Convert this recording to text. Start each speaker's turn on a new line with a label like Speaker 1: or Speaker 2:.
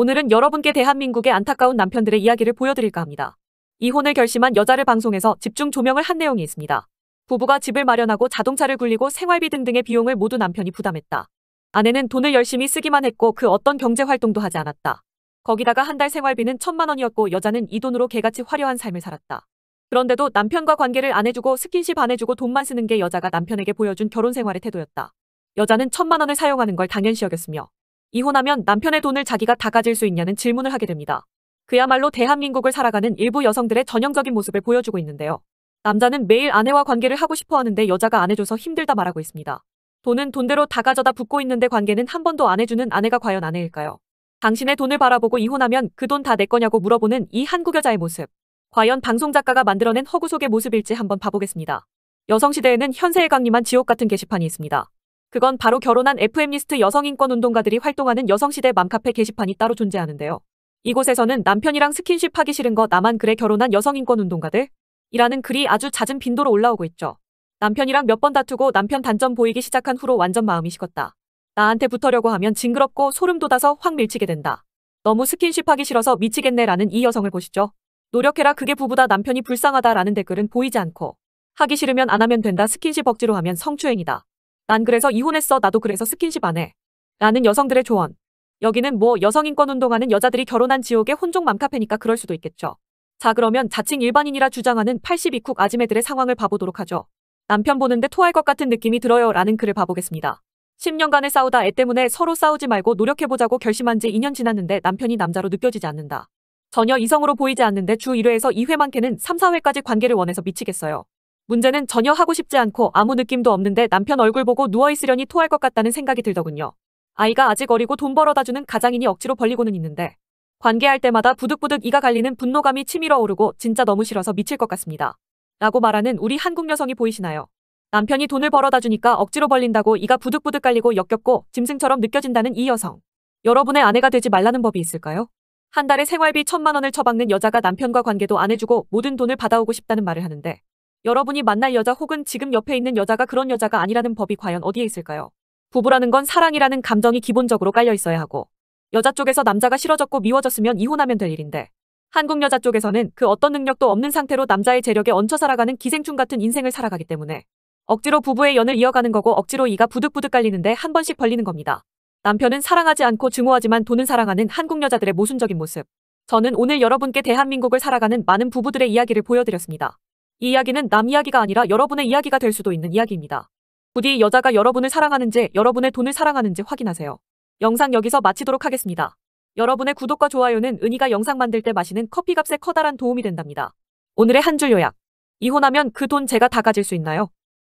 Speaker 1: 오늘은 여러분께 대한민국의 안타까운 남편들의 이야기를 보여드릴까 합니다. 이혼을 결심한 여자를 방송에서 집중 조명을 한 내용이 있습니다. 부부가 집을 마련하고 자동차를 굴리고 생활비 등등의 비용을 모두 남편이 부담했다. 아내는 돈을 열심히 쓰기만 했고 그 어떤 경제 활동도 하지 않았다. 거기다가 한 달 생활비는 천만 원이었고 여자는 이 돈으로 개같이 화려한 삶을 살았다. 그런데도 남편과 관계를 안 해주고 스킨십 안 해주고 돈만 쓰는 게 여자가 남편에게 보여준 결혼 생활의 태도였다. 여자는 천만 원을 사용하는 걸 당연시 여겼으며 이혼하면 남편의 돈을 자기가 다 가질 수 있냐는 질문을 하게 됩니다. 그야말로 대한민국을 살아가는 일부 여성들의 전형적인 모습을 보여주고 있는데요. 남자는 매일 아내와 관계를 하고 싶어 하는데 여자가 안 해줘서 힘들다 말하고 있습니다. 돈은 돈대로 다 가져다 붓고 있는데 관계는 한 번도 안 해주는 아내가 과연 아내일까요? 당신의 돈을 바라보고 이혼하면 그 돈 다 내 거냐고 물어보는 이 한국 여자의 모습. 과연 방송 작가가 만들어낸 허구속의 모습일지 한번 봐보겠습니다. 여성시대에는 현세의 강림한 지옥 같은 게시판이 있습니다. 그건 바로 결혼한 FM리스트 여성인권운동가들이 활동하는 여성시대 맘카페 게시판이 따로 존재하는데요. 이곳에서는 남편이랑 스킨십 하기 싫은 거 나만 그래 결혼한 여성인권운동가들? 이라는 글이 아주 잦은 빈도로 올라오고 있죠. 남편이랑 몇 번 다투고 남편 단점 보이기 시작한 후로 완전 마음이 식었다. 나한테 붙으려고 하면 징그럽고 소름 돋아서 확 밀치게 된다. 너무 스킨십 하기 싫어서 미치겠네라는 이 여성을 보시죠. 노력해라 그게 부부다 남편이 불쌍하다라는 댓글은 보이지 않고 하기 싫으면 안 하면 된다 스킨십 억지로 하면 성추행이다. 난 그래서 이혼했어. 나도 그래서 스킨십 안 해. 라는 여성들의 조언. 여기는 뭐 여성인권 운동하는 여자들이 결혼한 지옥의 혼종 맘카페니까 그럴 수도 있겠죠. 자 그러면 자칭 일반인이라 주장하는 82쿡 아지매들의 상황을 봐보도록 하죠. 남편 보는데 토할 것 같은 느낌이 들어요 라는 글을 봐보겠습니다. 10년간의 싸우다 애 때문에 서로 싸우지 말고 노력해보자고 결심한 지 2년 지났는데 남편이 남자로 느껴지지 않는다. 전혀 이성으로 보이지 않는데 주 1회에서 2회만께는 3, 4회까지 관계를 원해서 미치겠어요. 문제는 전혀 하고 싶지 않고 아무 느낌도 없는데 남편 얼굴 보고 누워있으려니 토할 것 같다는 생각이 들더군요. 아이가 아직 어리고 돈 벌어다 주는 가장이니 억지로 벌리고는 있는데 관계할 때마다 부득부득 이가 갈리는 분노감이 치밀어 오르고 진짜 너무 싫어서 미칠 것 같습니다. 라고 말하는 우리 한국 여성이 보이시나요? 남편이 돈을 벌어다 주니까 억지로 벌린다고 이가 부득부득 갈리고 역겹고 짐승처럼 느껴진다는 이 여성. 여러분의 아내가 되지 말라는 법이 있을까요? 한 달에 생활비 천만 원을 처박는 여자가 남편과 관계도 안 해주고 모든 돈을 받아오고 싶다는 말을 하는데 여러분이 만날 여자 혹은 지금 옆에 있는 여자가 그런 여자가 아니라는 법이 과연 어디에 있을까요? 부부라는 건 사랑이라는 감정이 기본적으로 깔려 있어야 하고 여자 쪽에서 남자가 싫어졌고 미워졌으면 이혼하면 될 일인데 한국 여자 쪽에서는 그 어떤 능력도 없는 상태로 남자의 재력에 얹혀 살아가는 기생충 같은 인생을 살아가기 때문에 억지로 부부의 연을 이어가는 거고 억지로 이가 부득부득 깔리는데 한 번씩 벌리는 겁니다. 남편은 사랑하지 않고 증오하지만 돈은 사랑하는 한국 여자들의 모순적인 모습. 저는 오늘 여러분께 대한민국을 살아가는 많은 부부들의 이야기를 보여드렸습니다. 이 이야기는 남 이야기가 아니라 여러분의 이야기가 될 수도 있는 이야기입니다. 부디 여자가 여러분을 사랑하는지 여러분의 돈을 사랑하는지 확인하세요. 영상 여기서 마치도록 하겠습니다. 여러분의 구독과 좋아요는 은희가 영상 만들 때 마시는 커피값에 커다란 도움이 된답니다. 오늘의 한 줄 요약. 이혼하면 그 돈 제가 다 가질 수 있나요?